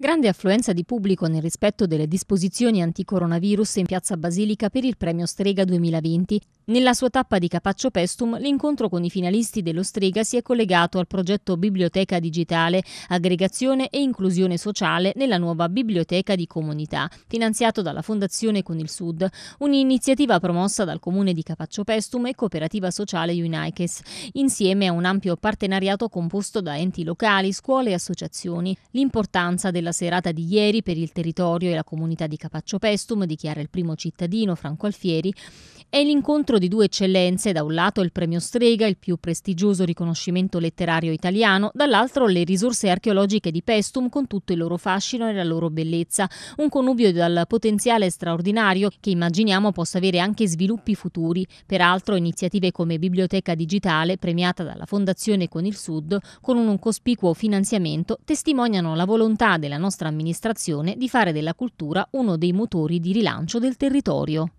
Grande affluenza di pubblico nel rispetto delle disposizioni anticoronavirus in piazza Basilica per il premio Strega 2020. Nella sua tappa di Capaccio Pestum, l'incontro con i finalisti dello Strega si è collegato al progetto Biblioteca Digitale, Aggregazione e Inclusione Sociale nella nuova Biblioteca di Comunità, finanziato dalla Fondazione con il Sud, un'iniziativa promossa dal Comune di Capaccio Pestum e Cooperativa Sociale Uniches, insieme a un ampio partenariato composto da enti locali, scuole e associazioni. L'importanza della serata di ieri per il territorio e la comunità di Capaccio Pestum, dichiara il primo cittadino Franco Alfieri, è l'incontro di due eccellenze, da un lato il premio Strega, il più prestigioso riconoscimento letterario italiano, dall'altro le risorse archeologiche di Pestum con tutto il loro fascino e la loro bellezza, un connubio dal potenziale straordinario che immaginiamo possa avere anche sviluppi futuri, peraltro iniziative come Biblioteca Digitale, premiata dalla Fondazione con il Sud, con un cospicuo finanziamento, testimoniano la volontà della nostra amministrazione di fare della cultura uno dei motori di rilancio del territorio.